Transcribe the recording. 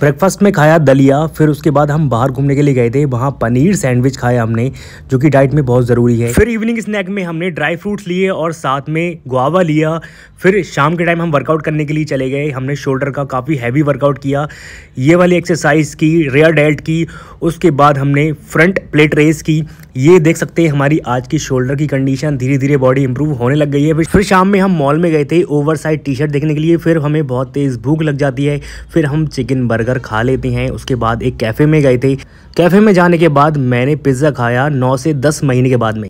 breakfast में खाया दलिया फिर उसके बाद हम बाहर घूमने के लिए गए थे वहाँ पनीर सैंडविच खाया हमने जो कि डाइट में बहुत ज़रूरी है फिर इवनिंग स्नैक में हमने ड्राई फ्रूट्स लिए और साथ में गुआवा लिया फिर शाम के टाइम हम वर्कआउट करने के लिए चले गए हमने शोल्डर का काफ़ी हैवी वर्कआउट किया ये वाली एक्सरसाइज की रेयर डेल्ट की उसके बाद हमने फ्रंट प्लेट रेस की ये देख सकते हैं हमारी आज की शोल्डर की कंडीशन धीरे धीरे बॉडी इंप्रूव होने लग गई है फिर शाम में हम मॉल में गए थे ओवर साइज टी शर्ट देखने के लिए फिर हमें बहुत तेज़ भूख लग जाती है फिर हम चिकन बर्गर खा लेते हैं उसके बाद एक कैफ़े में गए थे कैफ़े में जाने के बाद मैंने पिज़्ज़ा खाया नौ से दस महीने के बाद में